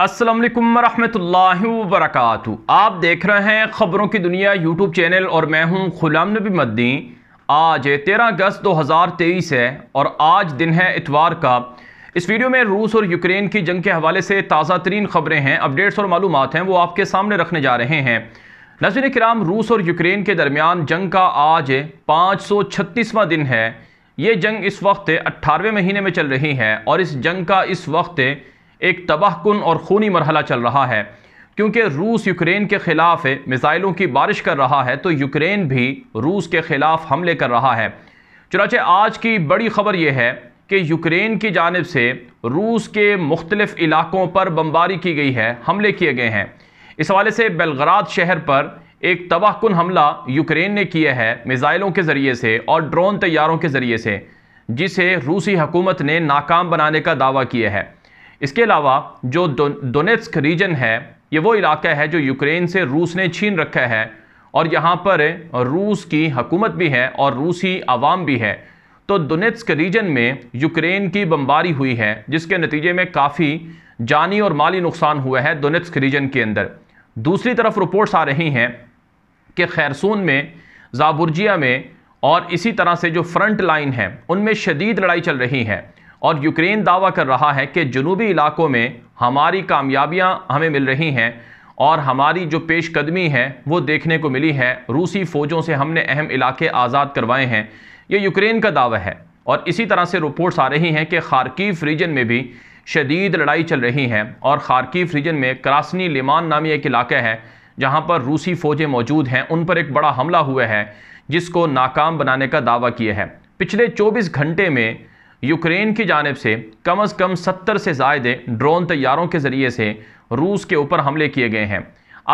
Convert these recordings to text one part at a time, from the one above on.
असलम वरहमल वरक आप देख रहे हैं ख़बरों की दुनिया यूट्यूब चैनल और मैं हूं गुलाम नबी मद्दी आज तेरह अगस्त 2023 है और आज दिन है इतवार का इस वीडियो में रूस और यूक्रेन की जंग के हवाले से ताज़ा तरीन ख़बरें हैं अपडेट्स और मालूम हैं वो आपके सामने रखने जा रहे हैं नजर कराम रूस और यूक्रेन के दरमियान जंग का आज पाँच सौ छत्तीसवा दिन है ये जंग इस वक्त अट्ठारहवें महीने में चल रही है और इस जंग का इस वक्त एक तबाहकुन और खूनी मरहला चल रहा है क्योंकि रूस यूक्रेन के ख़िलाफ़ मिज़ाइलों की बारिश कर रहा है तो यूक्रेन भी रूस के ख़िलाफ़ हमले कर रहा है चुनाचे आज की बड़ी ख़बर यह है कि यूक्रेन की जानब से रूस के मुख्तलिफ इलाकों पर बमबारी की गई है हमले किए गए हैं इस हवाले से बेलगराद शहर पर एक तबाहकुन हमला यूक्रेन ने किया है मिज़ाइलों के ज़रिए से और ड्रोन तैयारों के ज़रिए से जिसे रूसी हुकूमत ने नाकाम बनाने का दावा किया है इसके अलावा जो दो, रीजन है ये वो इलाका है जो यूक्रेन से रूस ने छीन रखा है और यहाँ पर रूस की हकूमत भी है और रूसी आवाम भी है तो दोनेत्स्क रीजन में यूक्रेन की बमबारी हुई है जिसके नतीजे में काफ़ी जानी और माली नुकसान हुआ है दोनेत्स्क रीजन के अंदर दूसरी तरफ रिपोर्ट्स आ रही हैं कि खैरसून में जाबुर्जिया में और इसी तरह से जो फ्रंट लाइन है उनमें शदीद लड़ाई चल रही है और यूक्रेन दावा कर रहा है कि जनूबी इलाकों में हमारी कामयाबियां हमें मिल रही हैं और हमारी जो पेशकदमी है वो देखने को मिली है रूसी फ़ौजों से हमने अहम इलाके आज़ाद करवाए हैं ये यूक्रेन का दावा है और इसी तरह से रिपोर्ट्स आ रही हैं कि खारकीफ रीजन में भी शदीद लड़ाई चल रही है और खारकीफ रीजन में क्रासनी लिमान नामी एक इलाका है जहाँ पर रूसी फ़ौजें मौजूद हैं उन पर एक बड़ा हमला हुआ है जिसको नाकाम बनाने का दावा किया है पिछले 24 घंटे में यूक्रेन की जानब से कम अज़ कम सत्तर से ज़ायदे ड्रोन तैयारों के ज़रिए से रूस के ऊपर हमले किए गए हैं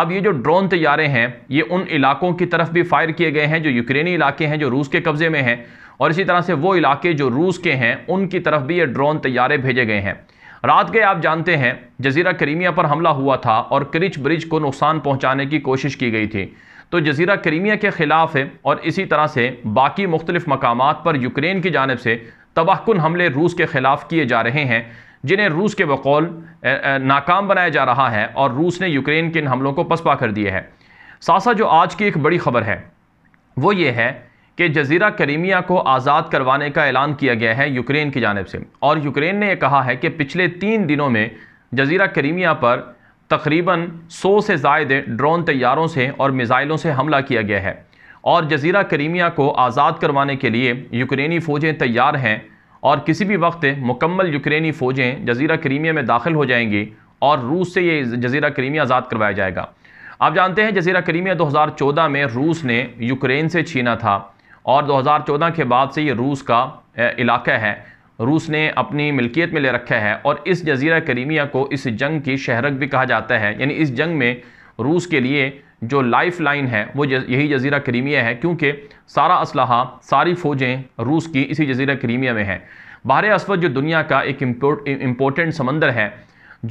अब ये जो ड्रोन तैयारे हैं ये उन इलाकों की तरफ भी फायर किए गए हैं जो यूक्रेनी इलाके हैं जो रूस के कब्ज़े में हैं और इसी तरह से वो इलाके जो रूस के हैं उनकी तरफ भी ये ड्रोन तैयारे भेजे गए हैं रात गए आप जानते हैं जजीरा करीमिया पर हमला हुआ था और क्रिच ब्रिज को नुकसान पहुंचाने की कोशिश की गई थी तो जजीरा करीमिया के ख़िलाफ़ है और इसी तरह से बाकी मुख्तलिफ मकाम पर यूक्रेन की जानब से तबाहकुन हमले रूस के खिलाफ किए जा रहे हैं जिन्हें रूस के बकौल नाकाम बनाया जा रहा है और रूस ने यूक्रेन के इन हमलों को पसपा कर दिए है सासा जो आज की एक बड़ी खबर है वो ये है कि जजीरा करीमिया को आज़ाद करवाने का ऐलान किया गया है यूक्रेन की जानब से और यूक्रेन ने यह कहा है कि पिछले तीन दिनों में जजीरा करीमिया पर तकरीबन 100 से जायद ड्रोन तैयारों से और मिज़ाइलों से हमला किया गया है और जजीरा करीमिया को आज़ाद करवाने के लिए यूक्रेनी फ़ौजें तैयार हैं और किसी भी वक्त मुकम्मल यूक्रेनी फ़ौजें जजीरा करीमिया में दाखिल हो जाएंगी और रूस से ये जजीरा करीमिया आज़ाद करवाया जाएगा आप जानते हैं जजीरा करीमिया 2014 में रूस ने यूक्रेन से छीना था और 2014 के बाद से ये रूस का इलाका है रूस ने अपनी मिल्कियत में ले रखा है और इस जजीरा करीमिया को इस जंग की शहरक भी कहा जाता है यानी इस जंग में रूस के लिए जो लाइफ लाइन है वो यही जजीरा करीमिया है क्योंकि सारा असल सारी फ़ौजें रूस की इसी जजीरा करीमिया में है बाहर असवद जो दुनिया का एक इम्पोर्टेंट समंदर है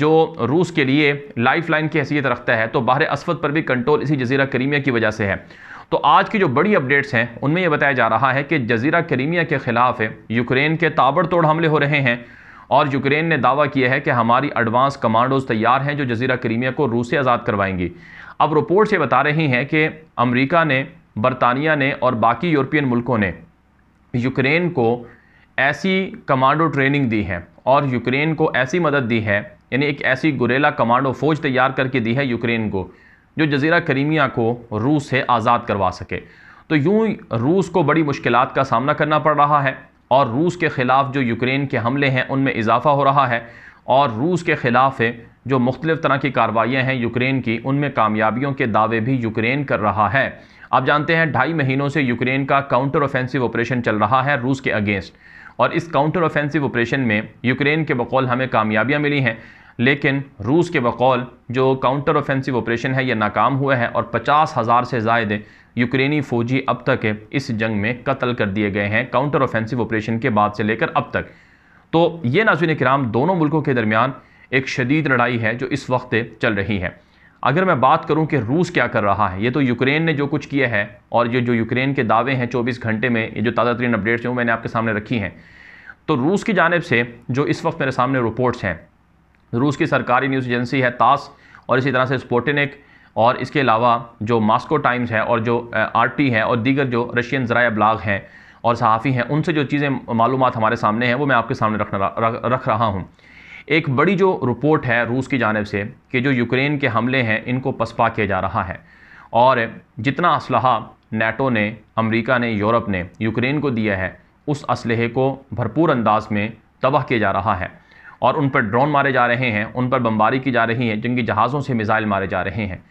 जो रूस के लिए लाइफ लाइन की हैसियत रखता है तो बाहर असवद पर भी कंट्रोल इसी जजीरा करीमिया की वजह से है तो आज की जो बड़ी अपडेट्स हैं उनमें यह बताया जा रहा है कि जजीरा करीमिया के ख़िलाफ़ यूक्रेन के ताबड़तोड़ हमले हो रहे हैं और यूक्रेन ने दावा किया है कि हमारी एडवांस कमांडोज तैयार हैं जो जजीरा करीमिया को रूस से आज़ाद करवाएंगी अब रिपोर्ट्स ये बता रही हैं कि अमेरिका ने बरतानिया ने और बाकी यूरोपियन मुल्कों ने यूक्रेन को ऐसी कमांडो ट्रेनिंग दी है और यूक्रेन को ऐसी मदद दी है यानी एक ऐसी गुरेला कमांडो फौज तैयार करके दी है यूक्रेन को जो जजीरा करीमिया को रूस से आज़ाद करवा सके तो यूँ रूस को बड़ी मुश्किल का सामना करना पड़ रहा है और रूस के ख़िलाफ़ जो यूक्रेन के हमले हैं उनमें इजाफ़ा हो रहा है और रूस के ख़िलाफ़ जो मुख्तलिफ तरह की कार्रवाइयाँ हैं यूक्रेन की उनमें कामयाबियों के दावे भी यूक्रेन कर रहा है आप जानते हैं ढाई महीनों से यूक्रेन का काउंटर ऑफेंसिव ऑपरेशन चल रहा है रूस के अगेंस्ट और इस काउंटर ऑफेंसिव ऑपरेशन में यूक्रेन के बकौल हमें कामयाबियाँ मिली हैं लेकिन रूस के बकौल जो काउंटर ऑफेंसिव ऑपरेशन है यह नाकाम हुआ है और पचास हज़ार से ज़ायद यूक्रेनी फ़ौजी अब तक इस जंग में कत्ल कर दिए गए हैं काउंटर ऑफेंसिव ऑपरेशन के बाद से लेकर अब तक तो ये नाजुन कराम दोनों मुल्कों के दरमियान एक शदीद लड़ाई है जो इस वक्त चल रही है अगर मैं बात करूं कि रूस क्या कर रहा है ये तो यूक्रेन ने जो कुछ किया है और ये जो यूक्रेन के दावे हैं 24 घंटे में ये जो ताज़ा तरीन अपडेट्स हैं वो मैंने आपके सामने रखी हैं तो रूस की जानब से जो इस वक्त मेरे सामने रिपोर्ट्स हैं रूस की सरकारी न्यूज़ एजेंसी है तास और इसी तरह से स्पोटिनिक और इसके अलावा जो मास्को टाइम्स है और जो आर है और दीगर जो रशियन ज़रा ब्लाग हैं और सहाफ़ी हैं उनसे जो चीज़ें मालूम हमारे सामने हैं वो मैं आपके सामने रख रख रहा हूँ एक बड़ी जो रिपोर्ट है रूस की जानब से कि जो यूक्रेन के हमले हैं इनको पसपा किया जा रहा है और जितना असलहा नेटो ने अमेरिका ने यूरोप ने यूक्रेन को दिया है उस असलहे को भरपूर अंदाज में तबाह किया जा रहा है और उन पर ड्रोन मारे जा रहे हैं उन पर बमबारी की जा रही है जिनकी जहाज़ों से मिज़ाइल मारे जा रहे हैं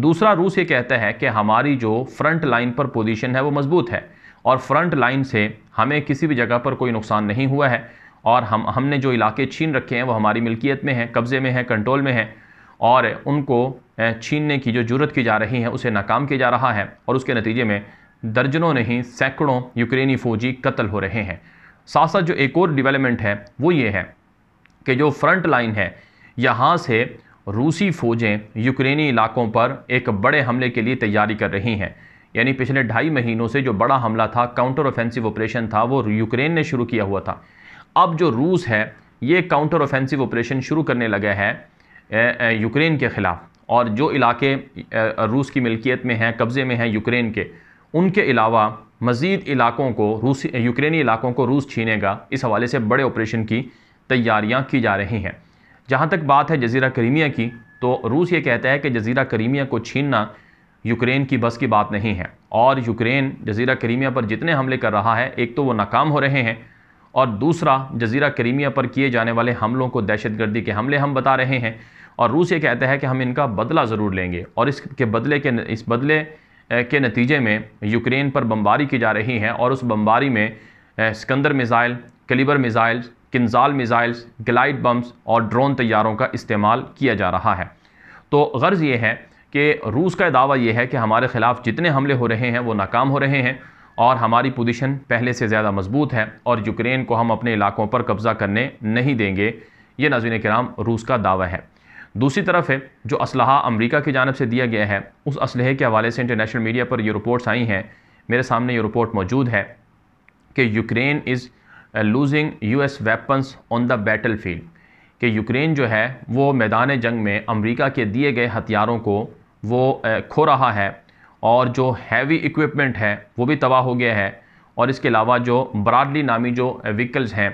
दूसरा रूस ये कहता है कि हमारी जो फ्रंट लाइन पर पोजीशन है वो मज़बूत है और फ्रंट लाइन से हमें किसी भी जगह पर कोई नुकसान नहीं हुआ है और हम हमने जो इलाके छीन रखे हैं वो हमारी मिल्कियत में हैं कब्ज़े में हैं कंट्रोल में हैं और उनको छीनने की जो जरूरत की जा रही है उसे नाकाम किया जा रहा है और उसके नतीजे में दर्जनों नहीं सैकड़ों यूक्रेनी फ़ौजी कत्ल हो रहे हैं साथ साथ जो एक और डिवेलपमेंट है वो ये है कि जो फ्रंट लाइन है यहाँ से रूसी फ़ौजें यूक्रेनी इलाकों पर एक बड़े हमले के लिए तैयारी कर रही हैं यानी पिछले ढाई महीनों से जो बड़ा हमला था काउंटर ऑफेंसिव ऑपरेशन था वो यूक्रेन ने शुरू किया हुआ था अब जो रूस है ये काउंटर ऑफेंसिव ऑपरेशन शुरू करने लगे हैं यूक्रेन के ख़िलाफ़ और जो इलाके रूस की मिल्कियत में हैं कब्ज़े में हैं यूक्रेन के उनके अलावा मज़ीद इलाकों को रूसी यूक्रेनी इलाकों को रूस छीनेगा इस हवाले से बड़े ऑपरेशन की तैयारियां की जा रही हैं जहां तक बात है जजीरा करीमिया की तो रूस ये कहता है कि जजीरा करीमिया को छीनना यूक्रेन की बस की बात नहीं है और यूक्रेन जजीरा करीमिया पर जितने हमले कर रहा है एक तो वो नाकाम हो रहे हैं और दूसरा जजीरा करीमिया पर किए जाने वाले हमलों को दहशतगर्दी के हमले हम बता रहे हैं और रूस ये कहता है कि हम इनका बदला ज़रूर लेंगे और इसके बदले के इस बदले के नतीजे में यूक्रेन पर बमबारी की जा रही है और उस बमबारी में Iskander missile Kalibr missile Kinzhal missiles glide bombs और ड्रोन तैयारों का इस्तेमाल किया जा रहा है तो गर्ज़ ये है कि रूस का दावा यह है कि हमारे ख़िलाफ़ जितने हमले हो रहे हैं वो नाकाम हो रहे हैं और हमारी पोजीशन पहले से ज़्यादा मजबूत है और यूक्रेन को हम अपने इलाकों पर कब्ज़ा करने नहीं देंगे ये नाजिन कराम रूस का दावा है दूसरी तरफ है जो इसल अमरीका की जानब से दिया गया है उस असलहे के हवाले से इंटरनेशनल मीडिया पर ये रिपोर्ट्स आई हैं मेरे सामने ये रिपोर्ट मौजूद है कि Ukraine is losing U S weapons on the battlefield कि यूक्रेन जो है वो मैदान जंग में अमरीका के दिए गए हथियारों को वो uh, खो रहा है और जो हैवी इक्विपमेंट है वो भी तबाह हो गया है और इसके अलावा जो ब्राडली नामी जो व्हीकल्स हैं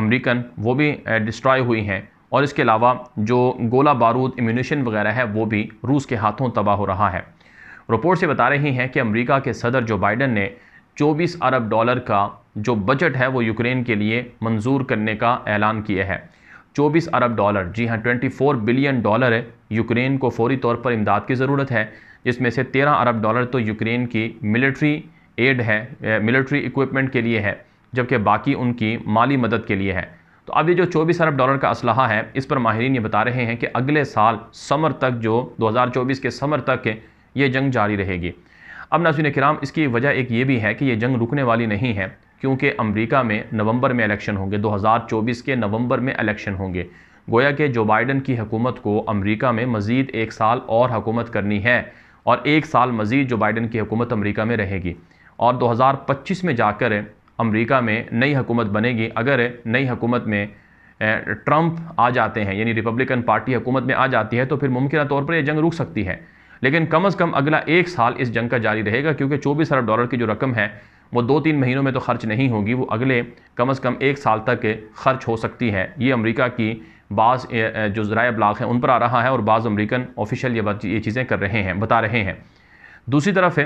अमरीकन वो भी डिस्ट्रॉय हुई हैं और इसके अलावा जो गोला बारूद इम्यूनिशन वगैरह है वो भी रूस के हाथों तबाह हो रहा है रिपोर्ट से बता रही हैं कि अमेरिका के सदर जो बाइडन ने 24 अरब डॉलर का जो बजट है वो यूक्रेन के लिए मंजूर करने का ऐलान किया है 24 अरब डॉलर जी हाँ 24 बिलियन डॉलर है यूक्रेन को फौरी तौर पर इमदाद की ज़रूरत है जिसमें से 13 अरब डॉलर तो यूक्रेन की मिलिट्री एड है मिलिट्री इक्विपमेंट के लिए है जबकि बाकी उनकी माली मदद के लिए है तो अब ये जो 24 अरब डॉलर का असलाहा है इस पर माहरीन ये बता रहे हैं कि अगले साल समर तक जो 2024 के समर तक ये जंग जारी रहेगी अब नाजिन कराम इसकी वजह एक ये भी है कि ये जंग रुकने वाली नहीं है क्योंकि अमेरिका में नवंबर में इलेक्शन होंगे 2024 के नवंबर में इलेक्शन होंगे गोया कि जो बाइडन की हकूमत को अमेरिका में मज़ीद एक साल और हकूमत करनी है और एक साल मज़ीद जो बाइडन की हुकूमत अमरीका में रहेगी और दो हज़ार पच्चीस में जाकर अमरीका में नई हुकूमत बनेगी अगर नई हुकूमत में ट्रंप आ जाते हैं यानी रिपब्लिकन पार्टी हुकूमत में आ जाती है तो फिर मुमकिन तौर पर यह जंग रुक सकती है लेकिन कम अज़ कम अगला एक साल इस जंग का जारी रहेगा क्योंकि चौबीस अरब डॉलर की जो रकम है वो दो तीन महीनों में तो खर्च नहीं होगी वो अगले कम अज़ कम एक साल तक खर्च हो सकती है ये अमरीका की बाज़ जो ज़रा ब्लाग हैं उन पर आ रहा है और बाज़ अमरीकन ऑफिशियल ये बात ये चीज़ें कर रहे हैं बता रहे हैं दूसरी तरफ है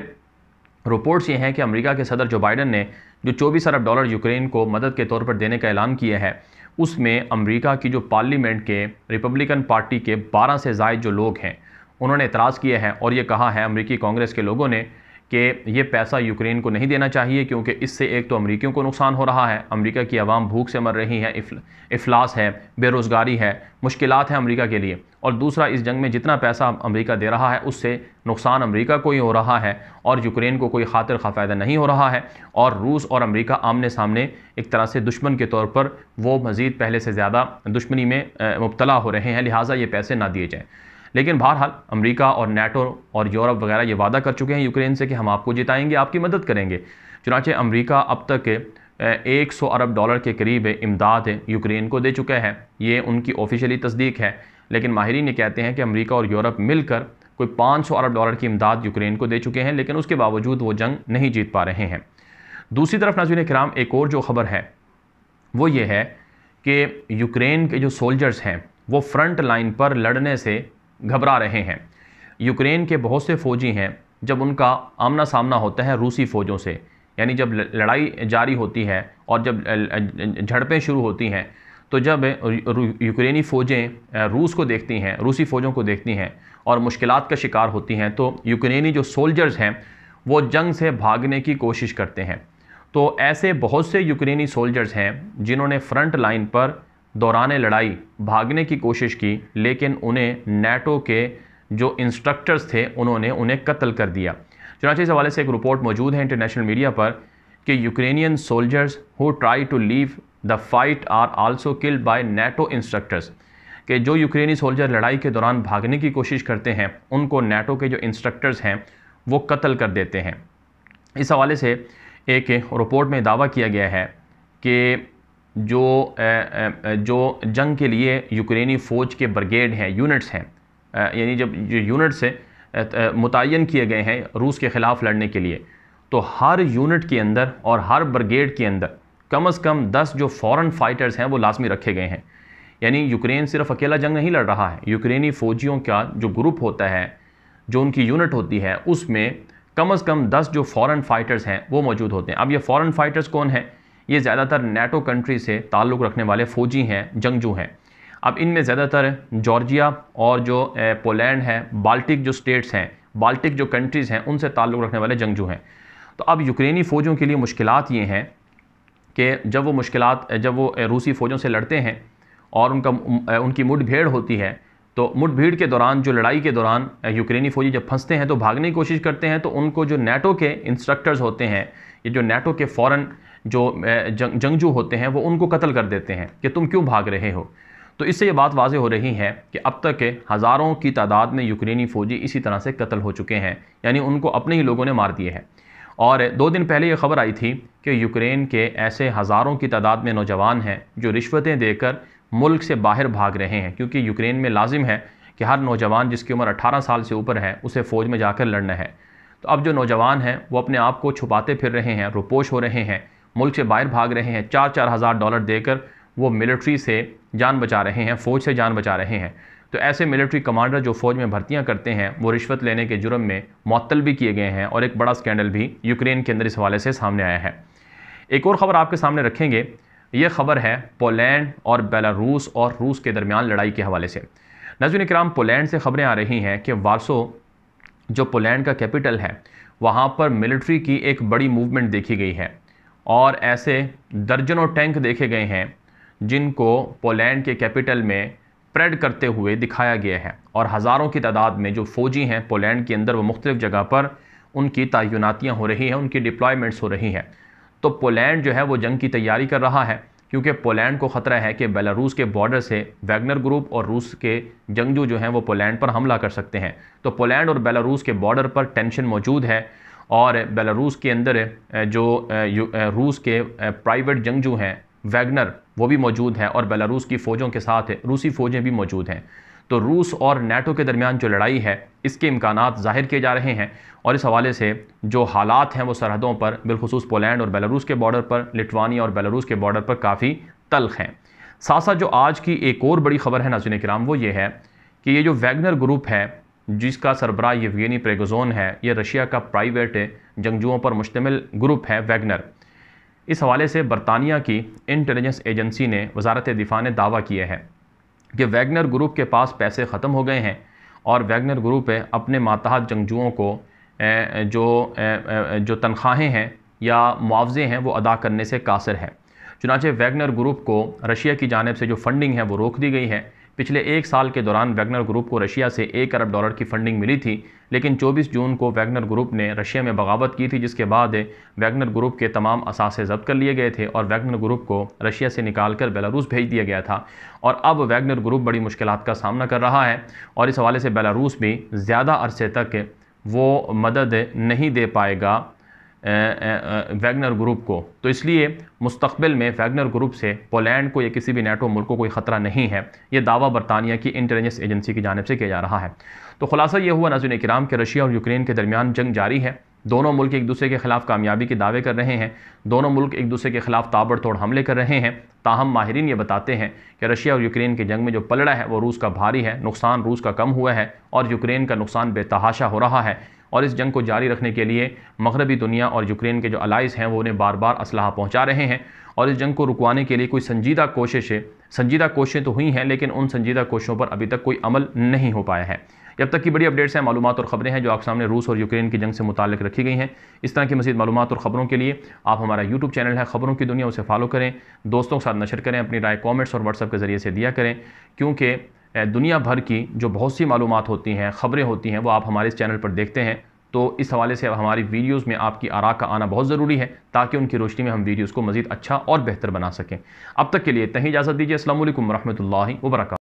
रिपोर्ट्स ये हैं कि अमेरिका के सदर जो बाइडन ने जो चौबीस अरब डॉलर यूक्रेन को मदद के तौर पर देने का ऐलान किया है उसमें अमेरिका की जो पार्लियामेंट के रिपब्लिकन पार्टी के 12 से जायद जो लोग हैं उन्होंने एतराज़ किया है और ये कहा है अमेरिकी कांग्रेस के लोगों ने कि ये पैसा यूक्रेन को नहीं देना चाहिए क्योंकि इससे एक तो अमरीकियों को नुकसान हो रहा है अमरीका की आवाम भूख से मर रही है अफलास इफलास है बेरोज़गारी है मुश्किल है अमरीका के लिए और दूसरा इस जंग में जितना पैसा अमरीका दे रहा है उससे नुकसान अमरीका को ही हो रहा है और यूक्रेन को कोई खातिर खा फ़ायदा नहीं हो रहा है और रूस और अमरीका आमने सामने एक तरह से दुश्मन के तौर पर वो मज़ीद पहले से ज़्यादा दुश्मनी में मुबतला हो रहे हैं लिहाजा ये पैसे ना दिए जाएँ लेकिन बहरहाल अमेरिका और नेटो और यूरोप वगैरह ये वादा कर चुके हैं यूक्रेन से कि हम आपको जिताएंगे आपकी मदद करेंगे चुनाचे अमेरिका अब तक एक सौ अरब डॉलर के करीब इमदाद यूक्रेन को दे चुका है ये उनकी ऑफिशियली तस्दीक है लेकिन माहरीन ये कहते हैं कि अमरीका और यूरोप मिलकर कोई सौ अरब डॉलर की इमदाद यूक्रेन को दे चुके हैं लेकिन उसके बावजूद वो जंग नहीं जीत पा रहे हैं दूसरी तरफ नाजुन कराम एक और जो खबर है वो ये है कि यूक्रेन के जो सोल्जर्स हैं वो फ्रंट लाइन पर लड़ने से घबरा रहे हैं यूक्रेन के बहुत से फौजी हैं जब उनका आमना सामना होता है रूसी फ़ौजों से यानी जब लड़ाई जारी होती है और जब झड़पें शुरू होती हैं तो जब यूक्रेनी फ़ौजें रूस को देखती हैं रूसी फ़ौजों को देखती हैं और मुश्किल का शिकार होती हैं तो यूक्रेनी जो सोल्जर्स हैं वो जंग से भागने की कोशिश करते हैं तो ऐसे बहुत से यूक्रेनी सोल्जर्स हैं जिन्होंने फ्रंट लाइन पर दौरान लड़ाई भागने की कोशिश की लेकिन उन्हें नेटो के जो इंस्ट्रक्टर्स थे उन्होंने उन्हें कत्ल कर दिया चुनाचे इस हवाले से एक रिपोर्ट मौजूद है इंटरनेशनल मीडिया पर कि Ukrainian soldiers who try to leave the fight are also killed by NATO instructors कि जो यूक्रेनी सोल्जर लड़ाई के दौरान भागने की कोशिश करते हैं उनको नेटो के जो इंस्ट्रक्टर्स हैं वो कत्ल कर देते हैं इस हवाले से एक रिपोर्ट में दावा किया गया है कि जो जो जंग के लिए यूक्रेनी फ़ौज के ब्रिगेड हैं यूनिट्स हैं यानी जब जो यूनिट्स हैं मुतन किए गए हैं रूस के ख़िलाफ़ लड़ने के लिए तो हर यूनिट के अंदर और हर ब्रिगेड के अंदर कम अज़ कम दस जो फॉरेन फ़ाइटर्स हैं वो लाजमी रखे गए हैं यानी यूक्रेन सिर्फ अकेला जंग नहीं लड़ रहा है यूक्रेनी फ़ौजियों का जो ग्रुप होता है जो उनकी यूनिट होती है उसमें कम अज़ कम दस जो फॉरेन फ़ाइटर्स हैं वो मौजूद होते हैं अब ये फॉरेन फ़ाइटर्स कौन हैं ये ज़्यादातर नेटो कंट्री से ताल्लुक़ रखने वाले फ़ौजी हैं जंगजू हैं अब इनमें ज़्यादातर जॉर्जिया और जो पोलैंड है बाल्टिक जो स्टेट्स हैं बाल्टिक जो कंट्रीज़ हैं उनसे ताल्लुक़ रखने वाले जंगजू हैं तो अब यूक्रेनी फ़ौजों के लिए मुश्किल ये हैं कि जब वो मुश्किल जब वो रूसी फ़ौजों से लड़ते हैं और उनका उनकी मुठभेड़ होती है तो मुठभेड़ के दौरान जो लड़ाई के दौरान यूक्रेनी फ़ौजी जब फंसते हैं तो भागने की कोशिश करते हैं तो उनको जो नेटो के इंस्ट्रक्टर्स होते हैं ये जो नेटो के फ़ौरन जो जंग जंगजू होते हैं वो उनको कत्ल कर देते हैं कि तुम क्यों भाग रहे हो तो इससे ये बात वाजे हो रही है कि अब तक हज़ारों की तादाद में यूक्रेनी फ़ौजी इसी तरह से कत्ल हो चुके हैं यानी उनको अपने ही लोगों ने मार दिए हैं और दो दिन पहले ये खबर आई थी कि यूक्रेन के ऐसे हज़ारों की तादाद में नौजवान हैं जो रिश्वतें देकर मुल्क से बाहर भाग रहे हैं क्योंकि यूक्रेन में लाजिम है कि हर नौजवान जिसकी उम्र 18 साल से ऊपर है उसे फ़ौज में जाकर लड़ना है तो अब जो नौजवान हैं वो अपने आप को छुपाते फिर रहे हैं रुपोश हो रहे हैं मुल्क से बाहर भाग रहे हैं चार चार हज़ार डॉलर देकर वो मिलिट्री से जान बचा रहे हैं फ़ौज से जान बचा रहे हैं तो ऐसे मिलिट्री कमांडर जो फ़ौज में भर्तियां करते हैं वो रिश्वत लेने के जुर्म में मअतल भी किए गए हैं और एक बड़ा स्कैंडल भी यूक्रेन के अंदर इस हवाले से सामने आया है एक और ख़बर आपके सामने रखेंगे ये ख़बर है पोलैंड और बेलारूस और रूस के दरमियान लड़ाई के हवाले से नजर कराम पोलैंड से ख़बरें आ रही हैं कि वारसो जो पोलैंड का कैपिटल है वहाँ पर मिलिट्री की एक बड़ी मूवमेंट देखी गई है और ऐसे दर्जनों टैंक देखे गए हैं जिनको पोलैंड के कैपिटल में प्रेड करते हुए दिखाया गया है और हज़ारों की तादाद में जो फ़ौजी हैं पोलैंड के अंदर व मुख्तलिफ़ जगह पर उनकी तैनातियाँ हो रही हैं उनकी डिप्लॉयमेंट्स हो रही हैं तो पोलैंड जो है वो जंग की तैयारी कर रहा है क्योंकि पोलैंड को ख़तरा है कि बेलारूस के बॉर्डर से वैगनर ग्रुप और रूस के जंगजू जो हैं वो पोलैंड पर हमला कर सकते हैं तो पोलैंड और बेलारूस के बॉर्डर पर टेंशन मौजूद है और बेलारूस के अंदर जो रूस के प्राइवेट जंगजू हैं वैगनर वो भी मौजूद हैं और बेलारूस की फ़ौजों के साथ रूसी फ़ौजें भी मौजूद हैं तो रूस और नेटो के दरमियान जो लड़ाई है इसके इम्कान ज़ाहिर किए जा रहे हैं और इस हवाले से जो हालात हैं वो सरहदों पर बिलखसूस पोलैंड और बेलारूस के बॉर्डर पर लिटवानिया और बेलारूस के बॉर्डर पर काफ़ी तलख हैं साथ साथ जो आज की एक और बड़ी खबर है नाजिन कराम वो ये है कि ये जो वैगनर ग्रुप है जिसका सरबरा येवगेनी प्रेगोजोन है यह रशिया का प्राइवेट जंगजुओं पर मुश्तमिल ग्रुप है वैगनर इस हवाले से बरतानिया की इंटेलिजेंस एजेंसी ने वजारत दिफा ने दावा किया है कि वैगनर ग्रुप के पास पैसे ख़त्म हो गए हैं और वैगनर ग्रुप अपने मातहत जंगजुओं को जो जो तनख्वाहें हैं या मुआवजे हैं वो अदा करने से कासर है चुनाचे वैगनर ग्रुप को रशिया की जानब से जो फंडिंग है वो रोक दी गई है पिछले एक साल के दौरान वैगनर ग्रुप को रशिया से एक अरब डॉलर की फंडिंग मिली थी लेकिन 24 जून को वैगनर ग्रुप ने रशिया में बगावत की थी जिसके बाद वैगनर ग्रुप के तमाम असासे जब्त कर लिए गए थे और वैगनर ग्रुप को रशिया से निकाल कर बेलारूस भेज दिया गया था और अब वैगनर ग्रुप बड़ी मुश्किल का सामना कर रहा है और इस हवाले से बेलारूस भी ज़्यादा अरसे तक वो मदद नहीं दे पाएगा वैगनर ग्रुप को तो इसलिए मुस्तबिल में वैगनर ग्रुप से पोलैंड को या किसी भी नेटो मुल्क को कोई ख़तरा नहीं है यह दावा बरतानिया की इंटेलिजेंस एजेंसी की जानब से किया जा रहा है तो खुलासा यह हुआ नजर कराम के रशिया और यूक्रेन के दरमियान जंग जारी है दोनों मुल्क एक दूसरे के खिलाफ कामयाबी के दावे कर रहे हैं दोनों मुल्क एक दूसरे के खिलाफ ताबड़तोड़ हमले कर रहे हैं ताहम माहरीन ये बताते हैं कि रशिया और यूक्रेन की जंग में जो पलड़ा है वो रूस का भारी है नुकसान रूस का कम हुआ है और यूक्रेन का नुकसान बेतहाशा हो रहा है और इस जंग को जारी रखने के लिए मगरबी दुनिया और यूक्रेन के जो अलाइज हैं वो उन्हें बार बार असलाह पहुँचा रहे हैं और इस जंग को रुकवाने के लिए कोई संजीदा कोशिशें संजीदा कोशिशें तो हुई हैं लेकिन उन संजीदा कोशिशों पर अभी तक कोई अमल नहीं हो पाया है जब तक की बड़ी अपडेट्स हैं मालूम और खबरें हैं जो आप सामने रूस और यूक्रेन की जंग से मुतल रखी गई हैं इस तरह की मजीद मालूम और खबरों के लिए आप हमारा यूट्यूब चैनल है खबरों की दुनिया उसे फॉलो करें दोस्तों के साथ नशर करें अपनी राय कॉमेंट्स और व्हाट्सअप के ज़रिए से दिया करें क्योंकि दुनिया भर की जो बहुत सी मालूम होती हैं ख़बरें होती हैं वो आप हमारे इस चैनल पर देखते हैं तो इस हवाले से हमारी वीडियोस में आपकी आरा का आना बहुत ज़रूरी है ताकि उनकी रोशनी में हम वीडियोस को मज़ीद अच्छा और बेहतर बना सकें अब तक के लिए तहीं इजाज़त दीजिए असल वरहमल वर्क